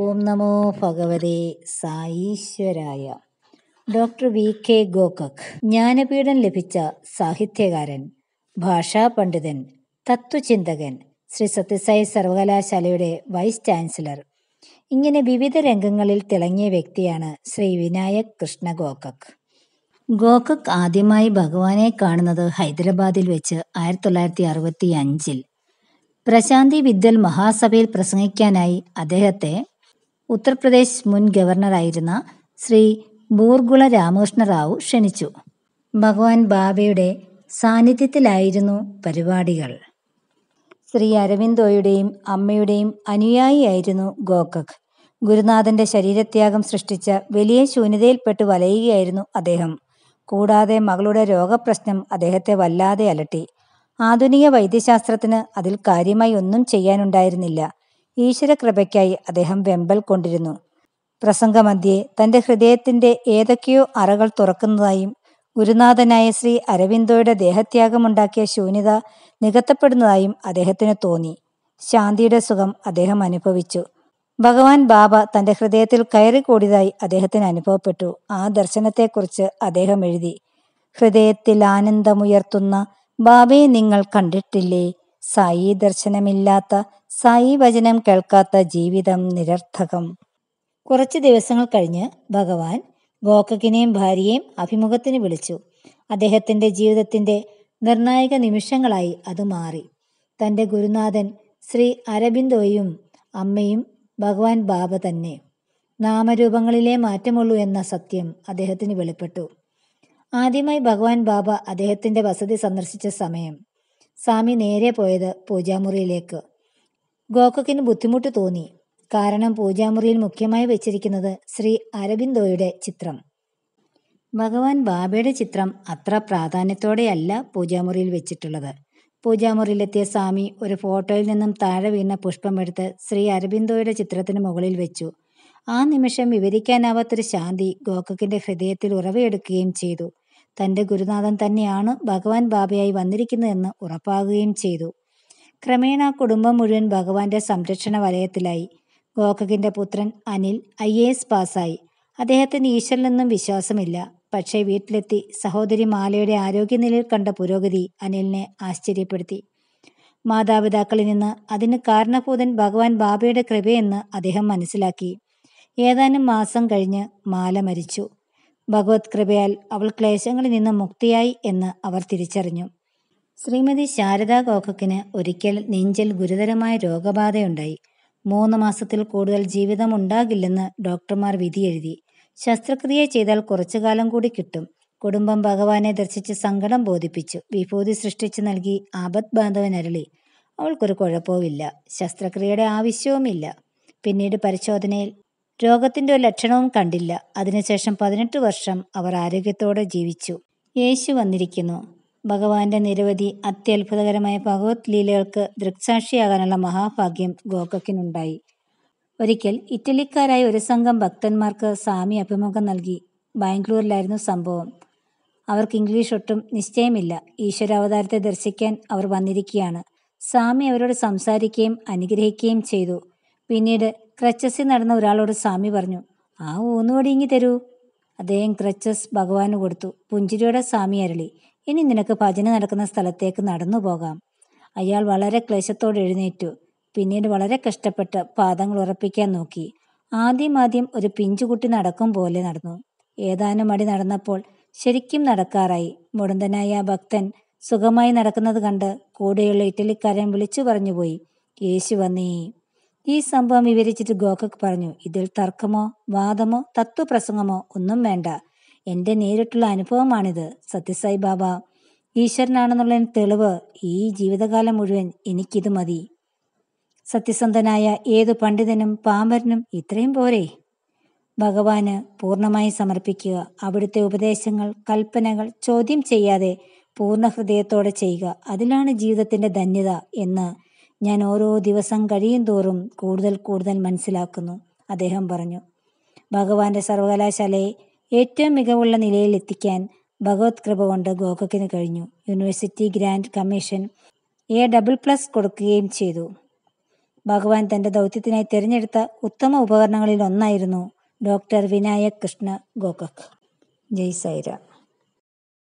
ഓം നമോ ഭഗവതേ സായീശ്വരായ doctor V K Gokak Jnanpith ലഭിച്ച സാഹിത്യകാരൻ ഭാഷാ പണ്ഡിതൻ തത്വചിന്തകൻ ശ്രീ സത്യസായി സർവകലാശാലയുടെ വൈസ് ചാൻസലർ ഇങ്ങനെ വിവിധ രംഗങ്ങളിൽ തിളങ്ങിയ വ്യക്തിയാണ് ശ്രീ വിനായക് കൃഷ്ണ ഗോകക് ഗോകക് ആദ്യമായി ഭഗവാനെ കാണുന്നത് ഹൈദരാബാദിൽ വെച്ച് ആയിരത്തി തൊള്ളായിരത്തി അറുപത്തി അഞ്ചിൽ പ്രശാന്തി വിദ്വൽ മഹാസഭയിൽ പ്രസംഗിക്കാനായി അദ്ദേഹത്തെ ഉത്തർപ്രദേശ് മുൻ ഗവർണറായിരുന്ന ശ്രീ ബൂർഗുള രാമകൃഷ്ണ റാവു ക്ഷണിച്ചു ഭഗവാൻ ബാബയുടെ സാന്നിധ്യത്തിലായിരുന്നു പരിപാടികൾ ശ്രീ അരവിന്ദോയുടെയും അമ്മയുടെയും അനുയായിയായിരുന്നു ഗോകക് ഗുരുനാഥന്റെ ശരീരത്യാഗം സൃഷ്ടിച്ച വലിയ ശൂന്യതയിൽപ്പെട്ട് വലയുകയായിരുന്നു അദ്ദേഹം കൂടാതെ മകളുടെ രോഗപ്രശ്നം അദ്ദേഹത്തെ വല്ലാതെ അലട്ടി ആധുനിക വൈദ്യശാസ്ത്രത്തിന് അതിൽ കാര്യമായി ഒന്നും ചെയ്യാനുണ്ടായിരുന്നില്ല ഈശ്വരകൃപയ്ക്കായി അദ്ദേഹം വെമ്പൽ കൊണ്ടിരുന്നു പ്രസംഗമധ്യേ തന്റെ ഹൃദയത്തിന്റെ ഏതൊക്കെയോ അറകൾ തുറക്കുന്നതായും ഗുരുനാഥനായ ശ്രീ അരവിന്ദോയുടെ ദേഹത്യാഗമുണ്ടാക്കിയ ശൂന്യത നികത്തപ്പെടുന്നതായും അദ്ദേഹത്തിന് തോന്നി ശാന്തിയുടെ സുഖം അദ്ദേഹം അനുഭവിച്ചു ഭഗവാൻ ബാബ തന്റെ ഹൃദയത്തിൽ കയറി കൂടിയതായി അദ്ദേഹത്തിന് അനുഭവപ്പെട്ടു ആ ദർശനത്തെക്കുറിച്ച് അദ്ദേഹം എഴുതി ഹൃദയത്തിൽ ആനന്ദമുയർത്തുന്ന ബാബയെ നിങ്ങൾ കണ്ടിട്ടില്ലേ സായി ദർശനമില്ലാത്ത സായി വചനം കേൾക്കാത്ത ജീവിതം നിരർത്ഥകം കുറച്ച് ദിവസങ്ങൾ കഴിഞ്ഞ് ഭഗവാൻ ഗോഖക്കിനെയും ഭാര്യയെയും അഭിമുഖത്തിന് വിളിച്ചു അദ്ദേഹത്തിൻ്റെ ജീവിതത്തിൻ്റെ നിർണായക നിമിഷങ്ങളായി അത് മാറി തൻ്റെ ഗുരുനാഥൻ ശ്രീ അരബിന്ദോയും അമ്മയും ഭഗവാൻ ബാബ തന്നെ നാമരൂപങ്ങളിലേ മാറ്റമുള്ളൂ എന്ന സത്യം അദ്ദേഹത്തിന് വെളിപ്പെട്ടു ആദ്യമായി ഭഗവാൻ ബാബ അദ്ദേഹത്തിൻ്റെ വസതി സന്ദർശിച്ച സമയം സ്വാമി നേരെ പോയത് പൂജാമുറിയിലേക്ക് ഗോകക്കിന് ബുദ്ധിമുട്ട് തോന്നി കാരണം പൂജാമുറിയിൽ മുഖ്യമായി വെച്ചിരിക്കുന്നത് ശ്രീ അരബിന്ദോയുടെ ചിത്രം ഭഗവാൻ ബാബയുടെ ചിത്രം അത്ര പ്രാധാന്യത്തോടെയല്ല പൂജാമുറിയിൽ വെച്ചിട്ടുള്ളത് പൂജാമുറിയിലെത്തിയ സ്വാമി ഒരു ഫോട്ടോയിൽ നിന്നും താഴെ വീണ എടുത്ത് ശ്രീ അരബിന്ദോയുടെ ചിത്രത്തിന് മുകളിൽ വെച്ചു ആ നിമിഷം വിവരിക്കാനാവാത്തൊരു ശാന്തി ഗോകക്കിന്റെ ഹൃദയത്തിൽ ഉറവയെടുക്കുകയും ചെയ്തു തൻ്റെ ഗുരുനാഥൻ തന്നെയാണ് ഭഗവാൻ ബാബയായി വന്നിരിക്കുന്നതെന്ന് ഉറപ്പാകുകയും ചെയ്തു ക്രമേണ കുടുംബം മുഴുവൻ ഭഗവാന്റെ സംരക്ഷണ വലയത്തിലായി ഗോഖകിന്റെ പുത്രൻ അനിൽ ഐ എ എസ് പാസ്സായി അദ്ദേഹത്തിന് ഈശ്വരനൊന്നും വിശ്വാസമില്ല പക്ഷേ വീട്ടിലെത്തി സഹോദരി മാലയുടെ ആരോഗ്യനിലയിൽ കണ്ട പുരോഗതി അനിലിനെ ആശ്ചര്യപ്പെടുത്തി മാതാപിതാക്കളിൽ നിന്ന് അതിന് കാരണഭൂതൻ ഭഗവാൻ ബാബയുടെ കൃപയെന്ന് അദ്ദേഹം മനസ്സിലാക്കി ഏതാനും മാസം കഴിഞ്ഞ് മാല മരിച്ചു ഭഗവത് കൃപയാൽ അവൾ ക്ലേശങ്ങളിൽ നിന്ന് മുക്തിയായി എന്ന് അവർ തിരിച്ചറിഞ്ഞു ശ്രീമതി ശാരദാ ഗോഖക്കിന് ഒരിക്കൽ നെഞ്ചിൽ ഗുരുതരമായ രോഗബാധയുണ്ടായി മൂന്ന് മാസത്തിൽ കൂടുതൽ ജീവിതം ഉണ്ടാകില്ലെന്ന് ഡോക്ടർമാർ വിധിയെഴുതി ശസ്ത്രക്രിയ ചെയ്താൽ കുറച്ചു കാലം കൂടി കിട്ടും കുടുംബം ഭഗവാനെ ദർശിച്ച് സങ്കടം ബോധിപ്പിച്ചു വിഭൂതി സൃഷ്ടിച്ചു നൽകി ആപത് ബാന്ധവനരളി അവൾക്കൊരു കുഴപ്പവുമില്ല ശസ്ത്രക്രിയയുടെ ആവശ്യവുമില്ല പിന്നീട് പരിശോധനയിൽ രോഗത്തിൻ്റെ ഒരു ലക്ഷണവും കണ്ടില്ല അതിനുശേഷം പതിനെട്ട് വർഷം അവർ ആരോഗ്യത്തോടെ ജീവിച്ചു യേശു വന്നിരിക്കുന്നു ഭഗവാന്റെ നിരവധി അത്യത്ഭുതകരമായ ഭഗവത് ലീലകൾക്ക് ദൃക്സാക്ഷിയാകാനുള്ള മഹാഭാഗ്യം ഗോകക്കിനുണ്ടായി ഒരിക്കൽ ഇറ്റലിക്കാരായ ഒരു സംഘം ഭക്തന്മാർക്ക് സ്വാമി അഭിമുഖം നൽകി ബാംഗ്ലൂരിലായിരുന്നു സംഭവം അവർക്ക് ഇംഗ്ലീഷ് ഒട്ടും നിശ്ചയമില്ല ഈശ്വരാവതാരത്തെ ദർശിക്കാൻ അവർ വന്നിരിക്കുകയാണ് സ്വാമി അവരോട് സംസാരിക്കുകയും അനുഗ്രഹിക്കുകയും ചെയ്തു പിന്നീട് ക്രച്ചസിൽ നടന്ന ഒരാളോട് സ്വാമി പറഞ്ഞു ആ ഊന്നുവടി ഇങ്ങി തരൂ അദ്ദേഹം ക്രച്ചസ് ഭഗവാന് കൊടുത്തു പുഞ്ചിരിയുടെ സ്വാമി അരളി ഇനി നിനക്ക് ഭജന നടക്കുന്ന സ്ഥലത്തേക്ക് നടന്നു പോകാം അയാൾ വളരെ ക്ലേശത്തോടെ എഴുന്നേറ്റു പിന്നീട് വളരെ കഷ്ടപ്പെട്ട് പാദങ്ങൾ ഉറപ്പിക്കാൻ നോക്കി ആദ്യം ഒരു പിഞ്ചുകുട്ടി നടക്കും പോലെ നടന്നു ഏതാനും അടി നടന്നപ്പോൾ ശരിക്കും നടക്കാറായി മുടന്തനായ ഭക്തൻ സുഖമായി നടക്കുന്നത് കണ്ട് കൂടെയുള്ള ഇറ്റലിക്കാരൻ വിളിച്ചു പറഞ്ഞുപോയി യേശു വന്നേ ഈ സംഭവം വിവരിച്ചിട്ട് ഗോകക് പറഞ്ഞു ഇതിൽ തർക്കമോ വാദമോ തത്വപ്രസംഗമോ ഒന്നും വേണ്ട എന്റെ നേരിട്ടുള്ള അനുഭവമാണിത് സത്യസായി ബാബ ഈശ്വരനാണെന്നുള്ള തെളിവ് ഈ ജീവിതകാലം മുഴുവൻ എനിക്കിത് മതി സത്യസന്ധനായ ഏതു പണ്ഡിതനും പാമ്പരനും ഇത്രയും പോരെ ഭഗവാന് പൂർണ്ണമായി സമർപ്പിക്കുക അവിടുത്തെ ഉപദേശങ്ങൾ കൽപ്പനകൾ ചോദ്യം ചെയ്യാതെ പൂർണ്ണ ഹൃദയത്തോടെ ചെയ്യുക അതിലാണ് ജീവിതത്തിന്റെ ധന്യത എന്ന് ഞാൻ ഓരോ ദിവസം കഴിയും തോറും കൂടുതൽ കൂടുതൽ മനസ്സിലാക്കുന്നു അദ്ദേഹം പറഞ്ഞു ഭഗവാന്റെ സർവകലാശാലയെ ഏറ്റവും മികവുള്ള നിലയിൽ എത്തിക്കാൻ ഭഗവത് കൃപ കൊണ്ട് ഗോകക്കിന് കഴിഞ്ഞു university grant commission A double plus കൊടുക്കുകയും ചെയ്തു ഭഗവാൻ തന്റെ ദൗത്യത്തിനായി തിരഞ്ഞെടുത്ത ഉത്തമ ഉപകരണങ്ങളിൽ ഒന്നായിരുന്നു ഡോക്ടർ വിനായക് കൃഷ്ണ ഗോകക് ജയ് സൈരാം